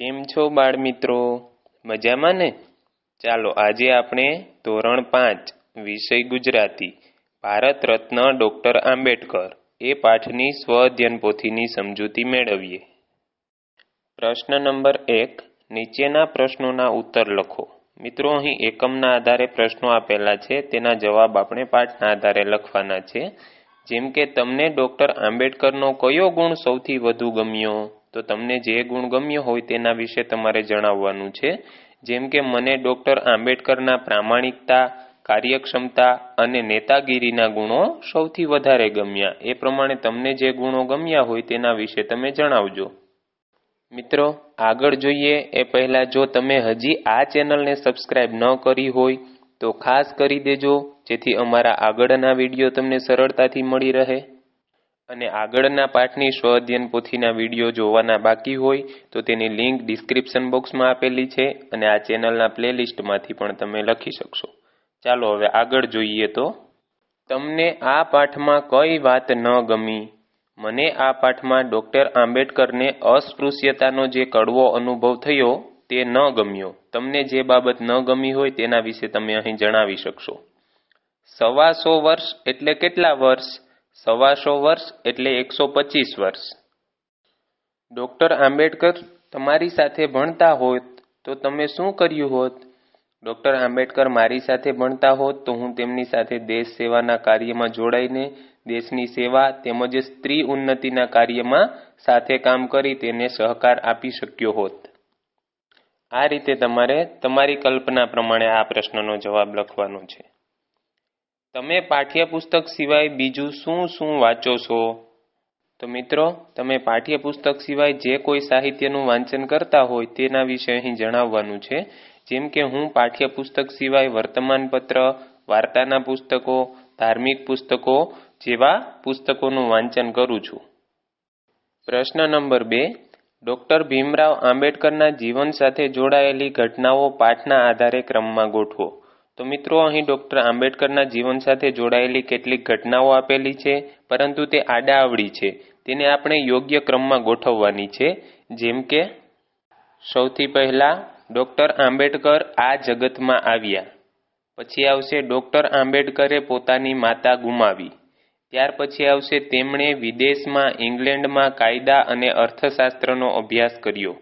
કેમ છો બાળ મિત્રો મજામાં ને ચાલો આજે આપણે ધોરણ પાંચ વિષય ગુજરાતી ભારત રત્ન ડૉક્ટર આંબેડકર એ પાઠની સ્વઅધ્યયન પોથીની સમજૂતી મેળવીએ પ્રશ્ન નંબર એક નીચેના પ્રશ્નોના ઉત્તર લખો મિત્રો અહીં એકમના આધારે પ્રશ્નો આપેલા છે તેના જવાબ આપણે પાઠના આધારે લખવાના છે જેમ કે તમને ડૉક્ટર આંબેડકરનો કયો ગુણ સૌથી વધુ ગમ્યો તો તમને જે ગુણ ગમ્યો હોય તેના વિશે તમારે જણાવવાનું છે જેમ કે મને ડોક્ટર આંબેડકરના પ્રામાણિકતા કાર્યક્ષમતા અને નેતાગીરીના ગુણો સૌથી વધારે ગમ્યા એ પ્રમાણે તમને જે ગુણો ગમ્યા હોય તેના વિશે તમે જણાવજો મિત્રો આગળ જોઈએ એ પહેલાં જો તમે હજી આ ચેનલને સબસ્ક્રાઇબ ન કરી હોય તો ખાસ કરી દેજો જેથી અમારા આગળના વિડીયો તમને સરળતાથી મળી રહે અને આગળના પાઠની સ્વ સ્વઅધ્યયન પોથીના વિડીયો જોવાના બાકી હોય તો તેની લિંક ડિસ્ક્રિપ્શન બોક્સમાં આપેલી છે અને આ ચેનલના પ્લેલિસ્ટમાંથી પણ તમે લખી શકશો ચાલો હવે આગળ જોઈએ તો તમને આ પાઠમાં કઈ વાત ન ગમી મને આ પાઠમાં ડોક્ટર આંબેડકરને અસ્પૃશ્યતાનો જે કડવો અનુભવ થયો તે ન ગમ્યો તમને જે બાબત ન ગમી હોય તેના વિશે તમે અહીં જણાવી શકશો સવાસો વર્ષ એટલે કેટલા વર્ષ સવાસો વર્ષ એટલે એકસો પચીસ વર્ષ ડૉક્ટર આંબેડકર તમારી સાથે ભણતા હોત તો તમે શું કર્યું હોત ડૉક્ટર આંબેડકર મારી સાથે ભણતા હોત તો હું તેમની સાથે દેશ સેવાના કાર્યમાં જોડાઈને દેશની સેવા તેમજ સ્ત્રી ઉન્નતિના કાર્યમાં સાથે કામ કરી તેને સહકાર આપી શક્યો હોત આ રીતે તમારે તમારી કલ્પના પ્રમાણે આ પ્રશ્નનો જવાબ લખવાનો છે તમે પાઠ્યપુસ્તક સિવાય બીજું શું શું વાંચો છો તો મિત્રો તમે પાઠ્યપુસ્તક સિવાય જે કોઈ સાહિત્યનું વાંચન કરતા હોય તેના વિશે અહીં જણાવવાનું છે જેમ કે હું પાઠ્યપુસ્તક સિવાય વર્તમાનપત્ર વાર્તાના પુસ્તકો ધાર્મિક પુસ્તકો જેવા પુસ્તકોનું વાંચન કરું છું પ્રશ્ન નંબર બે ડૉક્ટર ભીમરાવ આંબેડકરના જીવન સાથે જોડાયેલી ઘટનાઓ પાઠના આધારે ક્રમમાં ગોઠવો તો મિત્રો અહીં ડૉક્ટર આંબેડકરના જીવન સાથે જોડાયેલી કેટલીક ઘટનાઓ આપેલી છે પરંતુ તે આડા આવડી છે તેને આપણે યોગ્ય ક્રમમાં ગોઠવવાની છે જેમ કે સૌથી પહેલા ડૉક્ટર આંબેડકર આ જગતમાં આવ્યા પછી આવશે ડૉક્ટર આંબેડકરે પોતાની માતા ગુમાવી ત્યાર પછી આવશે તેમણે વિદેશમાં ઇંગ્લેન્ડમાં કાયદા અને અર્થશાસ્ત્રનો અભ્યાસ કર્યો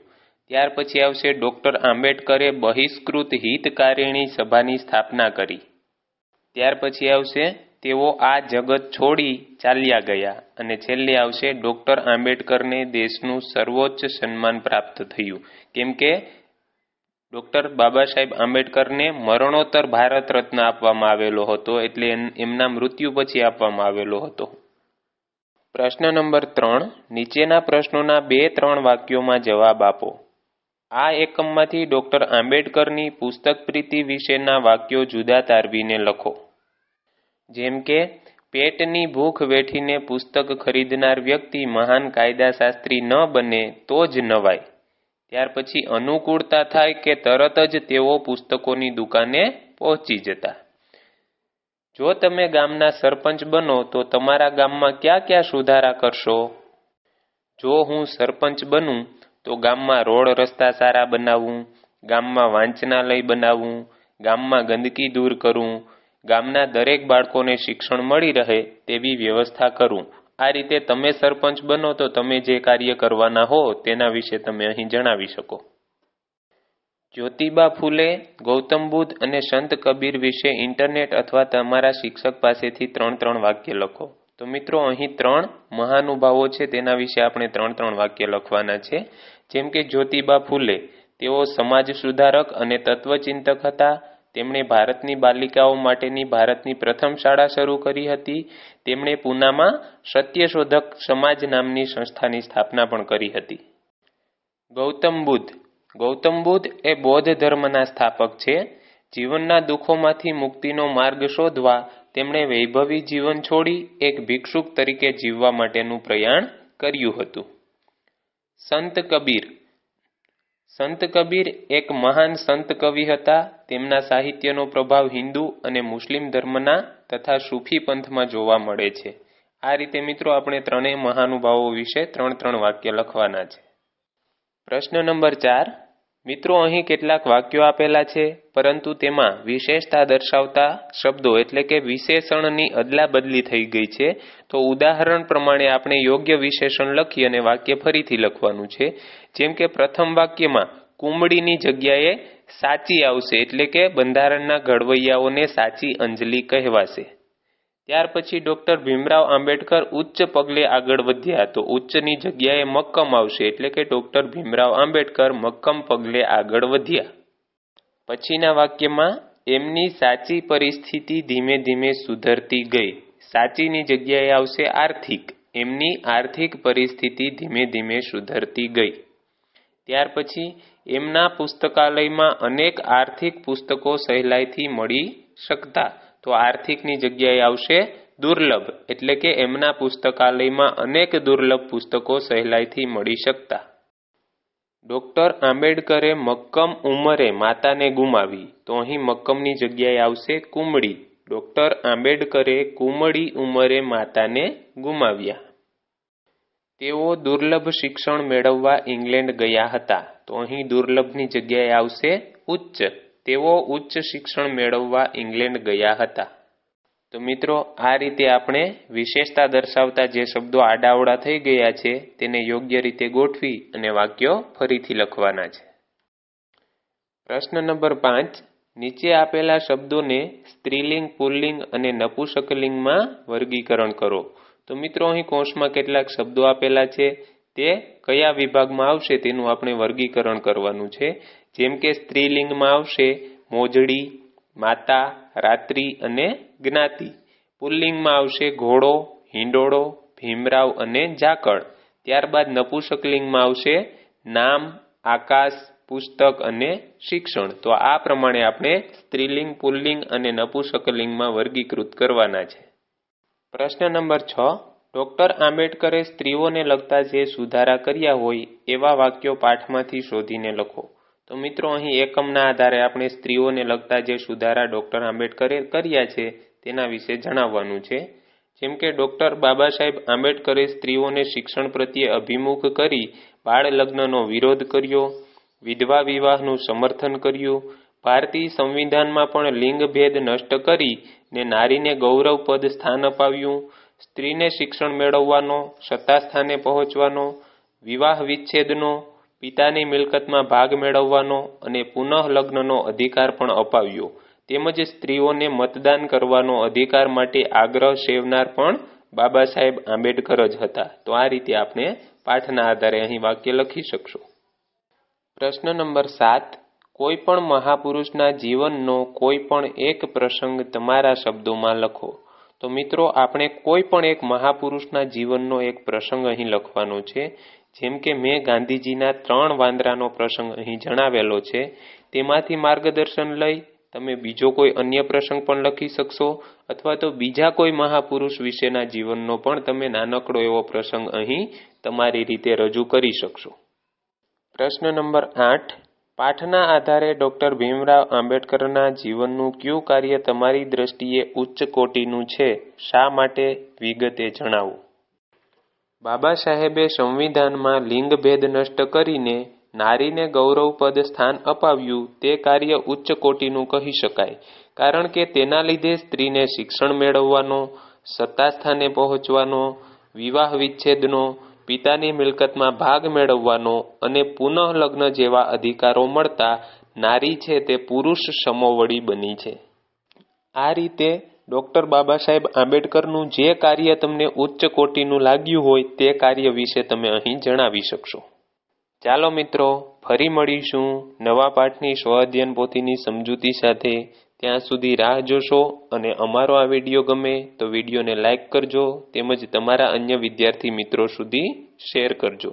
ત્યાર પછી આવશે ડોક્ટર આંબેડકરે બહિષ્કૃત હિતકારિણી સભાની સ્થાપના કરી ત્યાર પછી આવશે તેઓ આ જગત છોડી ચાલ્યા ગયા અને છેલ્લે આવશે ડૉક્ટર આંબેડકરને દેશનું સર્વોચ્ચ સન્માન પ્રાપ્ત થયું કેમ કે ડૉક્ટર બાબા સાહેબ આંબેડકરને મરણોત્તર ભારત રત્ન આપવામાં આવેલો હતો એટલે એમના મૃત્યુ પછી આપવામાં આવેલો હતો પ્રશ્ન નંબર ત્રણ નીચેના પ્રશ્નોના બે ત્રણ વાક્યોમાં જવાબ આપો આ એકમમાંથી ડોક્ટર આંબેડકરની પુસ્તક પ્રીતિ વિશેના વાક્યો જુદા તારવીને લખો જેમ કે પેટની ભૂખ વેઠીને પુસ્તક ખરીદનાર વ્યક્તિ મહાન કાયદાશાસ્ત્રી ન બને તો જ નવાય ત્યાર પછી અનુકૂળતા થાય કે તરત જ તેઓ પુસ્તકોની દુકાને પહોંચી જતા જો તમે ગામના સરપંચ બનો તો તમારા ગામમાં ક્યાં ક્યાં સુધારા કરશો જો હું સરપંચ બનું તો ગામમાં રોડ રસ્તા સારા બનાવવું ગામમાં વાંચનાલય બનાવવું ગામમાં ગંદકી દૂર કરવું ગામના દરેક બાળકોને શિક્ષણ મળી રહે તેવી વ્યવસ્થા કરું આ રીતે તમે સરપંચ બનો તો તમે જે કાર્ય કરવાના હો તેના વિશે તમે અહીં જણાવી શકો જ્યોતિબા ફૂલે ગૌતમ બુદ્ધ અને સંત કબીર વિશે ઇન્ટરનેટ અથવા તમારા શિક્ષક પાસેથી ત્રણ ત્રણ વાક્ય લખો તો મિત્રો અહીં ત્રણ મહાનુભાવો છે તેના વિશે આપણે ત્રણ ત્રણ વાક્ય લખવાના છે જેમ કે જ્યોતિબા ફૂલે તેઓ સમાજ સુધારક અને તત્વચિંતક હતા તેમણે ભારતની બાલિકાઓ માટેની ભારતની પ્રથમ શાળા શરૂ કરી હતી તેમણે પૂનામાં સત્યશોધક સમાજ નામની સંસ્થાની સ્થાપના પણ કરી હતી ગૌતમ બુદ્ધ ગૌતમ બુદ્ધ એ બૌદ્ધ ધર્મના સ્થાપક છે જીવનના દુઃખોમાંથી મુક્તિનો માર્ગ શોધવા તેમણે વૈભવી જીવન છોડી એક ભિક્ષુક તરીકે જીવવા માટેનું પ્રયાણ કર્યું હતું સંત કબીર સંત કબીર એક મહાન સંત કવિ હતા તેમના સાહિત્યનો પ્રભાવ હિન્દુ અને મુસ્લિમ ધર્મના તથા સૂફી પંથમાં જોવા મળે છે આ રીતે મિત્રો આપણે ત્રણેય મહાનુભાવો વિશે ત્રણ ત્રણ વાક્ય લખવાના છે પ્રશ્ન નંબર ચાર મિત્રો અહીં કેટલાક વાક્યો આપેલા છે પરંતુ તેમાં વિશેષતા દર્શાવતા શબ્દો એટલે કે વિશેષણની અદલાબદલી થઈ ગઈ છે તો ઉદાહરણ પ્રમાણે આપણે યોગ્ય વિશેષણ લખી અને વાક્ય ફરીથી લખવાનું છે જેમ કે પ્રથમ વાક્યમાં કુંબળીની જગ્યાએ સાચી આવશે એટલે કે બંધારણના ઘડવૈયાઓને સાચી અંજલિ કહેવાશે ત્યાર પછી ડોક્ટર ભીમરાવ આંબેડકર ઉચ્ચ પગલે આગળ વધ્યા તો ઉચ્ચની જગ્યાએ મક્કમ આવશે એટલે કે ડોક્ટર ભીમરાવ આંબેડકર મક્કમ પગલે આગળ વધ્યા પછીના વાક્યમાં એમની સાચી પરિસ્થિતિ ધીમે ધીમે સુધરતી ગઈ સાચીની જગ્યાએ આવશે આર્થિક એમની આર્થિક પરિસ્થિતિ ધીમે ધીમે સુધરતી ગઈ ત્યાર પછી એમના પુસ્તકાલયમાં અનેક આર્થિક પુસ્તકો સહેલાઈથી મળી શકતા તો આર્થિકની જગ્યાએ આવશે દુર્લભ એટલે કે એમના પુસ્તકાલયમાં અનેક દુર્લભ પુસ્તકો સહેલાઈથી મળી શકતા ડોક્ટર આંબેડકરે મક્કમ ઉંમરે માતાને ગુમાવી તો અહીં મક્કમની જગ્યાએ આવશે કુમળી ડોક્ટર આંબેડકરે કુમળી ઉંમરે માતાને ગુમાવ્યા તેઓ દુર્લભ શિક્ષણ મેળવવા ઇંગ્લેન્ડ ગયા હતા તો અહીં દુર્લભની જગ્યાએ આવશે ઉચ્ચ તેઓ ઉચ્ચ શિક્ષણ મેળવવા ઇંગ્લેન્ડ ગયા હતા તો મિત્રો આ રીતે આપણે વિશેષતા દર્શાવતા જે શબ્દો આડાવડા થઈ ગયા છે તેને યોગ્ય રીતે ગોઠવી અને વાક્યો ફરીથી લખવાના છે પ્રશ્ન નંબર પાંચ નીચે આપેલા શબ્દોને સ્ત્રીલિંગ પુલ્લિંગ અને નપુસકલિંગમાં વર્ગીકરણ કરો તો મિત્રો અહીં કોષમાં કેટલાક શબ્દો આપેલા છે તે કયા વિભાગમાં આવશે તેનું આપણે વર્ગીકરણ કરવાનું છે જેમ કે સ્ત્રીલિંગમાં આવશે મોજડી માતા રાત્રિ અને જ્ઞાતિ પુલ્લિંગમાં આવશે ઘોડો હિંડોળો ભીમરાવ અને ઝાકળ ત્યારબાદ નપુસકલિંગમાં આવશે નામ આકાશ પુસ્તક અને શિક્ષણ તો આ પ્રમાણે આપણે સ્ત્રીલિંગ પુલ્લિંગ અને નપુસકલિંગમાં વર્ગીકૃત કરવાના છે પ્રશ્ન નંબર છ ડોક્ટર આંબેડકરે સ્ત્રીઓને લગતા જે સુધારા કર્યા હોય એવા વાક્યો પાઠમાંથી શોધીને લખો તો મિત્રો અહીં એકમના આધારે આપણે સ્ત્રીઓને લગતા જે સુધારા ડૉક્ટર આંબેડકરે કર્યા છે તેના વિશે જણાવવાનું છે જેમ કે ડૉક્ટર બાબા સાહેબ આંબેડકરે સ્ત્રીઓને શિક્ષણ પ્રત્યે અભિમુખ કરી બાળ લગ્નનો વિરોધ કર્યો વિધવા વિવાહનું સમર્થન કર્યું ભારતીય સંવિધાનમાં પણ લિંગભેદ નષ્ટ કરી ને નારીને ગૌરવપદ સ્થાન અપાવ્યું સ્ત્રીને શિક્ષણ મેળવવાનો સત્તા સ્થાને પહોંચવાનો વિવાહ વિચ્છેદનો પિતાની મિલકતમાં ભાગ મેળવવાનો અને પુનઃલગ્નનો અધિકાર પણ અપાવ્યો તેમજ સ્ત્રીઓને મતદાન કરવાનો અધિકાર માટે આગ્રહ સેવનાર પણ બાબા સાહેબ આંબેડકર જ હતા તો આ રીતે આપણે પાઠના આધારે અહીં વાક્ય લખી શકશો પ્રશ્ન નંબર સાત કોઈ પણ મહાપુરુષના જીવનનો કોઈ પણ એક પ્રસંગ તમારા શબ્દોમાં લખો તો મિત્રો આપણે કોઈ પણ એક મહાપુરુષના જીવનનો એક પ્રસંગ અહીં લખવાનો છે જેમ કે મેં ગાંધીજીના ત્રણ વાંદરાનો પ્રસંગ અહીં જણાવેલો છે તેમાંથી માર્ગદર્શન લઈ તમે બીજો કોઈ અન્ય પ્રસંગ પણ લખી શકશો અથવા તો બીજા કોઈ મહાપુરુષ વિશેના જીવનનો પણ તમે નાનકડો એવો પ્રસંગ અહીં તમારી રીતે રજૂ કરી શકશો પ્રશ્ન નંબર આઠ પાઠના આધારે ડોક્ટર ભીમરાવ આંબેડકરના જીવનનું કયું કાર્ય તમારી દ્રષ્ટિએ ઉચ્ચ કોટીનું છે શા માટે વિગતે જણાવો બાબા સાહેબે સંવિધાનમાં લિંગભેદ નષ્ટ કરીને નારીને ગૌરવપદ સ્થાન અપાવ્યું તે કાર્ય ઉચ્ચ કોટીનું કહી શકાય કારણ કે તેના લીધે સ્ત્રીને શિક્ષણ મેળવવાનો સત્તા સ્થાને પહોંચવાનો વિવાહ વિચ્છેદનો પિતાની મિલકતમાં ભાગ મેળવવાનો અને પુનઃ લગ્ન જેવા અધિકારો મળતા નારી છે તે પુરુષ સમોવડી બની છે આ રીતે ડૉક્ટર બાબા સાહેબ આંબેડકરનું જે કાર્ય તમને ઉચ્ચ કોટીનું લાગ્યું હોય તે કાર્ય વિશે તમે અહીં જણાવી શકશો ચાલો મિત્રો ફરી મળીશું નવા પાઠની સ્વઅધ્યયન પોથીની સમજૂતી સાથે ત્યાં સુધી રાહ જોશો અને અમારો આ વિડીયો ગમે તો વિડીયોને લાઇક કરજો તેમજ તમારા અન્ય વિદ્યાર્થી મિત્રો સુધી શેર કરજો